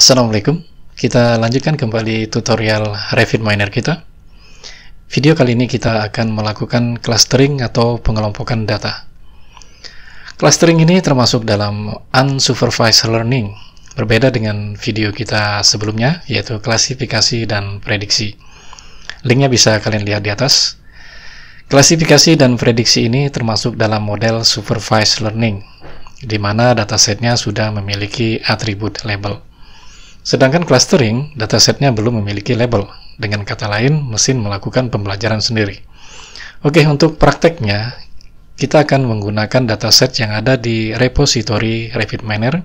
Assalamualaikum, kita lanjutkan kembali tutorial Revit Miner kita. Video kali ini kita akan melakukan clustering atau pengelompokan data. Clustering ini termasuk dalam unsupervised learning, berbeda dengan video kita sebelumnya, yaitu klasifikasi dan prediksi. Linknya bisa kalian lihat di atas. Klasifikasi dan prediksi ini termasuk dalam model supervised learning, di mana datasetnya sudah memiliki atribut label. Sedangkan clustering, datasetnya belum memiliki label. Dengan kata lain, mesin melakukan pembelajaran sendiri. Oke, untuk prakteknya, kita akan menggunakan dataset yang ada di repository RapidMiner,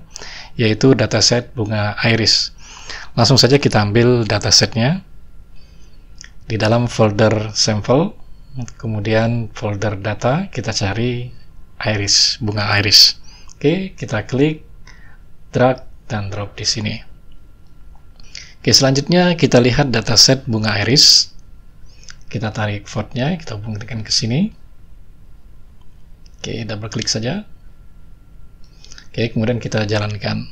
yaitu dataset bunga iris. Langsung saja kita ambil datasetnya di dalam folder sample, kemudian folder data, kita cari iris, bunga iris. Oke, kita klik drag dan drop di sini. Oke, selanjutnya kita lihat dataset bunga iris. Kita tarik fontnya, kita hubungkan ke sini. Oke, double klik saja. Oke, kemudian kita jalankan.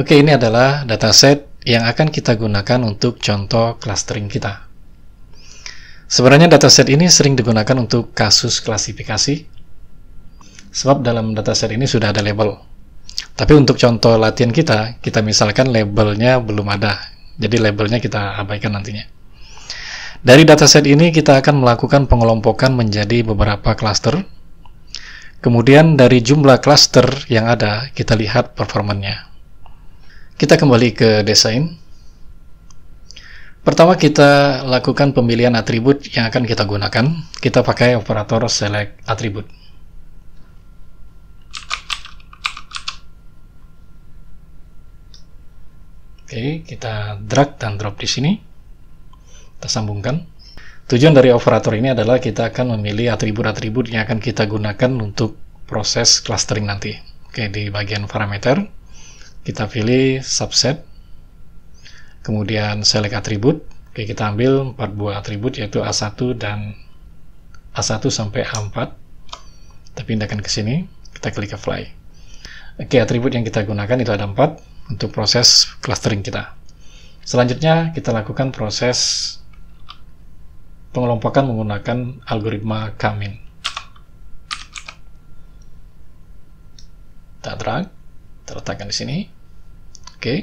Oke, ini adalah dataset yang akan kita gunakan untuk contoh clustering kita. Sebenarnya dataset ini sering digunakan untuk kasus klasifikasi, sebab dalam dataset ini sudah ada label. Tapi untuk contoh latihan kita, kita misalkan labelnya belum ada. Jadi labelnya kita abaikan nantinya. Dari dataset ini kita akan melakukan pengelompokan menjadi beberapa cluster. Kemudian dari jumlah cluster yang ada, kita lihat performanya. Kita kembali ke desain. Pertama kita lakukan pemilihan atribut yang akan kita gunakan. Kita pakai operator select atribut. Oke, kita drag dan drop di sini. Kita sambungkan. Tujuan dari operator ini adalah kita akan memilih atribut-atribut yang akan kita gunakan untuk proses clustering nanti. Oke, di bagian parameter, kita pilih subset, kemudian select atribut. Oke, kita ambil empat buah atribut yaitu A1 dan A1 sampai A4. Kita pindahkan ke sini, kita klik apply. Oke, atribut yang kita gunakan itu ada empat untuk proses clustering kita. Selanjutnya kita lakukan proses pengelompokan menggunakan algoritma k Kita drag, terletakkan di sini. Oke.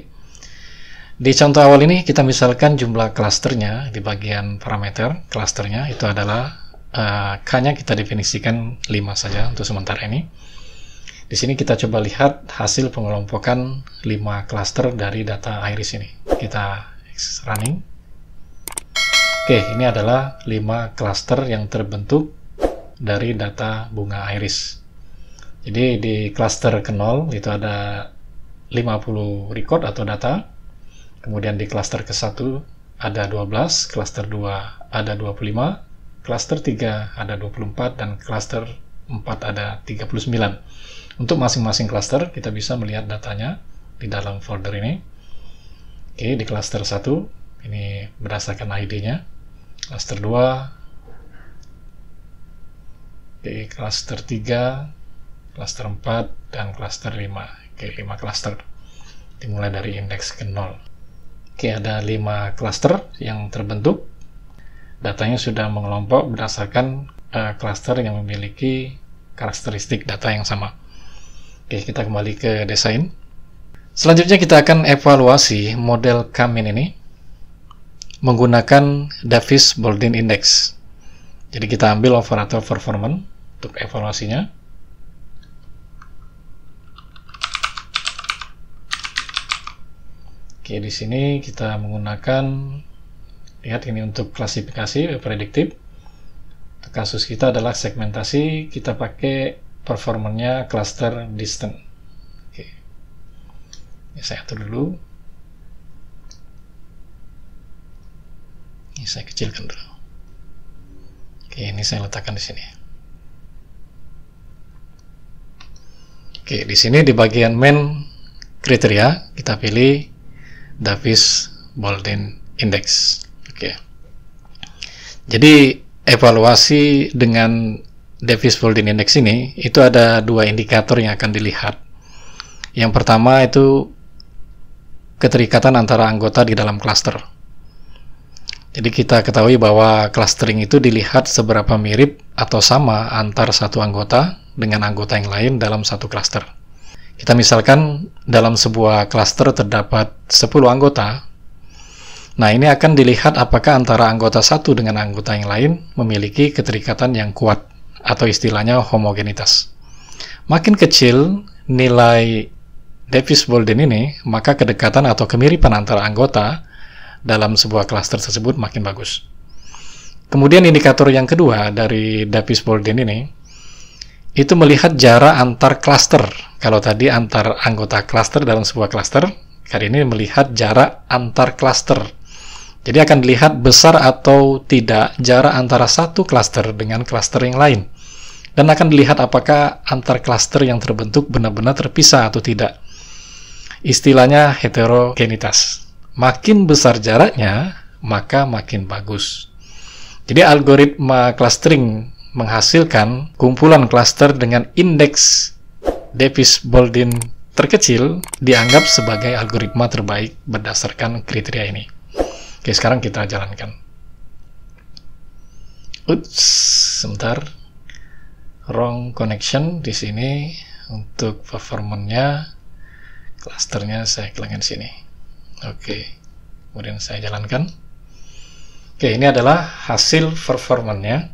Di contoh awal ini kita misalkan jumlah klasternya di bagian parameter klasternya itu adalah uh, K-nya kita definisikan 5 saja untuk sementara ini. Di sini kita coba lihat hasil pengelompokan 5 cluster dari data iris ini. Kita running. Oke, ini adalah 5 cluster yang terbentuk dari data bunga iris. Jadi di cluster ke 0 itu ada 50 record atau data. Kemudian di cluster ke-1 ada 12, cluster 2 ada 25, cluster 3 ada 24, dan cluster 4 ada 39. Untuk masing-masing cluster, kita bisa melihat datanya di dalam folder ini. Oke, di cluster 1, ini berdasarkan ID-nya. Cluster 2, oke, cluster 3, cluster 4, dan cluster 5. Oke, 5 cluster. Dimulai dari indeks ke 0. Oke, ada 5 cluster yang terbentuk. Datanya sudah mengelompok berdasarkan uh, cluster yang memiliki karakteristik data yang sama. Oke, kita kembali ke desain. Selanjutnya kita akan evaluasi model Kamin ini menggunakan Davis Bolden Index. Jadi kita ambil operator performance untuk evaluasinya. Oke, di sini kita menggunakan lihat ini untuk klasifikasi prediktif. Kasus kita adalah segmentasi, kita pakai performanya cluster distant. Oke. Ini saya atur dulu. Ini saya kecilkan dulu. Oke, ini saya letakkan di sini. Oke, di sini di bagian main kriteria kita pilih Davis Bolden Index. Oke. Jadi evaluasi dengan Davis Folding Index ini itu ada dua indikator yang akan dilihat. Yang pertama itu keterikatan antara anggota di dalam klaster. Jadi kita ketahui bahwa clustering itu dilihat seberapa mirip atau sama antar satu anggota dengan anggota yang lain dalam satu klaster. Kita misalkan dalam sebuah klaster terdapat 10 anggota. Nah, ini akan dilihat apakah antara anggota satu dengan anggota yang lain memiliki keterikatan yang kuat atau istilahnya homogenitas. Makin kecil nilai Davis-Bolden ini, maka kedekatan atau kemiripan antara anggota dalam sebuah klaster tersebut makin bagus. Kemudian indikator yang kedua dari Davis-Bolden ini, itu melihat jarak antar klaster. Kalau tadi antar anggota klaster dalam sebuah klaster, kali ini melihat jarak antar klaster jadi akan dilihat besar atau tidak jarak antara satu klaster dengan klaster yang lain. Dan akan dilihat apakah antar klaster yang terbentuk benar-benar terpisah atau tidak. Istilahnya heterogenitas. Makin besar jaraknya, maka makin bagus. Jadi algoritma clustering menghasilkan kumpulan klaster dengan indeks Davis-Boldin terkecil dianggap sebagai algoritma terbaik berdasarkan kriteria ini. Oke, sekarang kita jalankan. Ups, sebentar. Wrong connection di sini untuk performanya clusternya saya hilangkan sini. Oke, kemudian saya jalankan. Oke, ini adalah hasil performanya.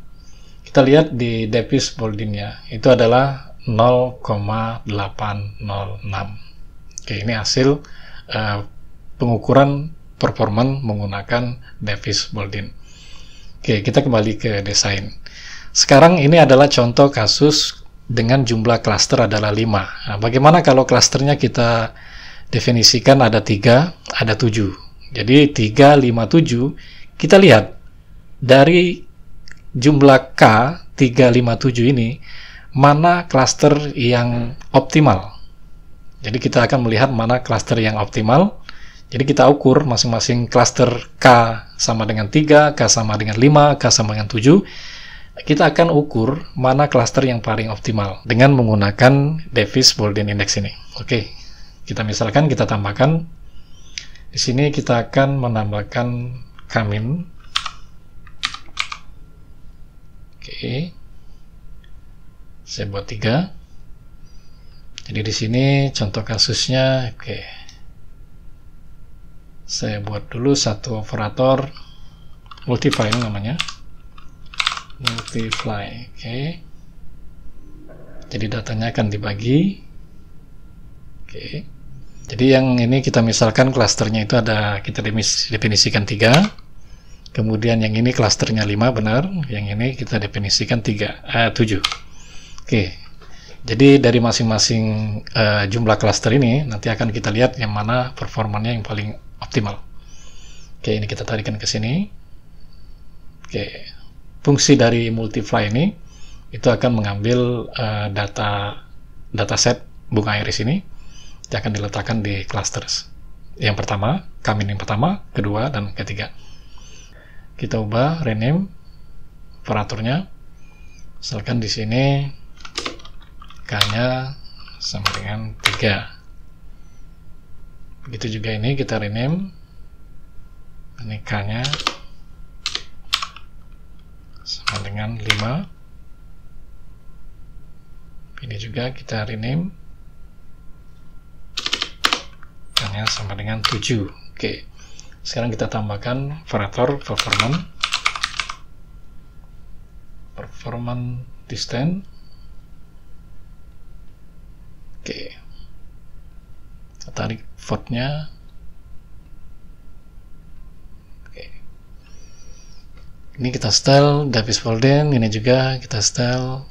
Kita lihat di depis Boldinnya, itu adalah 0,806. Oke, ini hasil uh, pengukuran performan menggunakan Davis Boldin. Oke, kita kembali ke desain. Sekarang ini adalah contoh kasus dengan jumlah klaster adalah 5. Nah, bagaimana kalau klasternya kita definisikan ada 3, ada 7. Jadi 3, 5, 7, kita lihat dari jumlah K 357 ini mana klaster yang optimal. Jadi kita akan melihat mana klaster yang optimal jadi kita ukur masing-masing cluster K sama dengan 3, K sama dengan 5, K sama dengan 7. Kita akan ukur mana cluster yang paling optimal dengan menggunakan Davis Bolden Index ini. Oke, kita misalkan kita tambahkan. Di sini kita akan menambahkan Kamin. Oke. Saya buat 3. Jadi di sini contoh kasusnya, oke. Okay saya buat dulu satu operator multiply ini namanya multiply oke okay. jadi datanya akan dibagi oke okay. jadi yang ini kita misalkan klasternya itu ada kita definisikan tiga kemudian yang ini klasternya 5 benar yang ini kita definisikan tiga eh, 7 oke jadi dari masing-masing uh, jumlah klaster ini nanti akan kita lihat yang mana performanya yang paling optimal. Oke, ini kita tarikan ke sini. Oke, fungsi dari multiply ini itu akan mengambil uh, data dataset bunga iris ini Dia akan diletakkan di clusters. Yang pertama, kami yang pertama, kedua, dan ketiga. Kita ubah rename operatornya. Misalkan di sini k-nya sama dengan 3 begitu juga ini kita rename menikahnya sama dengan 5 ini juga kita rename hanya sama dengan 7 oke sekarang kita tambahkan operator performance performance distance oke kita tarik vote-nya ini kita style Davis Bolden, ini juga kita style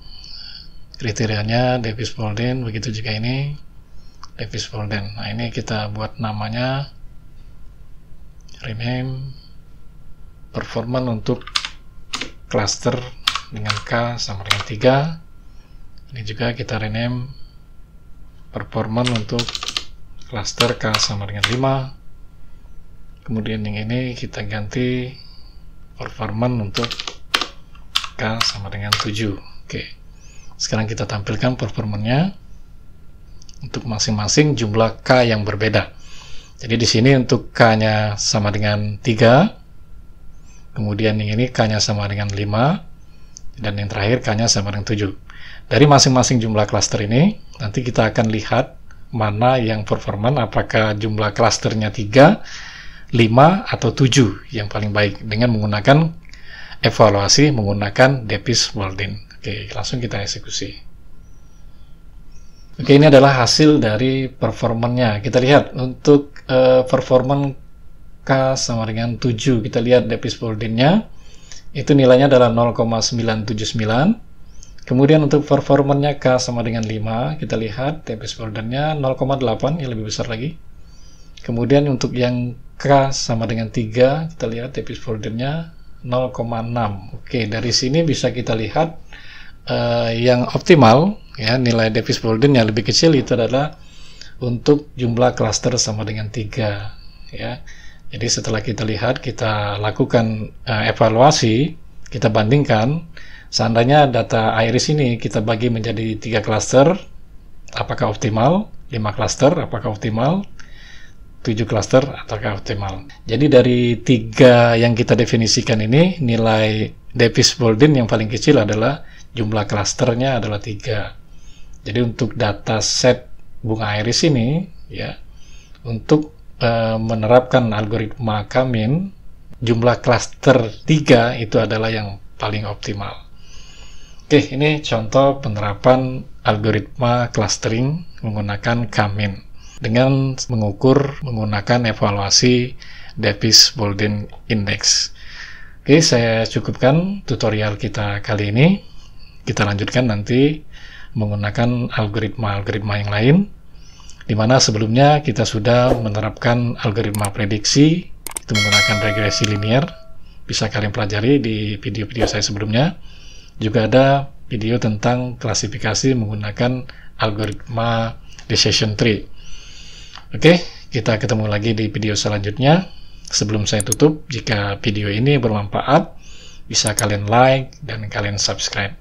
kriterianya Davis Bolden, begitu juga ini Davis Bolden. nah ini kita buat namanya rename Performance untuk cluster dengan K sama dengan 3 ini juga kita rename performance untuk cluster K sama dengan 5 kemudian yang ini kita ganti performan untuk K sama dengan 7 oke sekarang kita tampilkan performannya untuk masing-masing jumlah K yang berbeda jadi di sini untuk K-nya sama dengan 3 kemudian yang ini K-nya sama dengan 5 dan yang terakhir K-nya sama dengan 7 dari masing-masing jumlah cluster ini nanti kita akan lihat mana yang performan, apakah jumlah klasternya 3, 5, atau 7 yang paling baik dengan menggunakan evaluasi menggunakan Depis Worldin. Oke, langsung kita eksekusi. Oke, ini adalah hasil dari performannya. Kita lihat untuk uh, performan K sama dengan 7. Kita lihat Depis nya Itu nilainya adalah 0,979 Kemudian untuk performanya K sama dengan 5, kita lihat TPS foldernya 0,8, yang lebih besar lagi. Kemudian untuk yang K sama dengan 3, kita lihat TPS foldernya 0,6. Oke, dari sini bisa kita lihat uh, yang optimal, ya nilai Davis foldernya lebih kecil itu adalah untuk jumlah cluster sama dengan 3. Ya. Jadi setelah kita lihat, kita lakukan uh, evaluasi, kita bandingkan, Seandainya data iris ini kita bagi menjadi tiga klaster, apakah optimal? 5 klaster, apakah optimal? 7 klaster, apakah optimal? Jadi dari tiga yang kita definisikan ini, nilai Davis-Bolden yang paling kecil adalah jumlah klasternya adalah tiga. Jadi untuk data set bunga iris ini, ya, untuk e, menerapkan algoritma Kamin, jumlah klaster tiga itu adalah yang paling optimal. Oke, ini contoh penerapan algoritma clustering menggunakan Kamin dengan mengukur menggunakan evaluasi Davis-Bolden Index. Oke, saya cukupkan tutorial kita kali ini. Kita lanjutkan nanti menggunakan algoritma-algoritma yang lain, di mana sebelumnya kita sudah menerapkan algoritma prediksi, itu menggunakan regresi linier, bisa kalian pelajari di video-video saya sebelumnya. Juga ada video tentang klasifikasi menggunakan algoritma decision tree. Oke, kita ketemu lagi di video selanjutnya. Sebelum saya tutup, jika video ini bermanfaat, bisa kalian like dan kalian subscribe.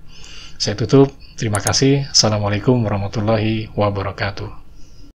Saya tutup. Terima kasih. Assalamualaikum warahmatullahi wabarakatuh.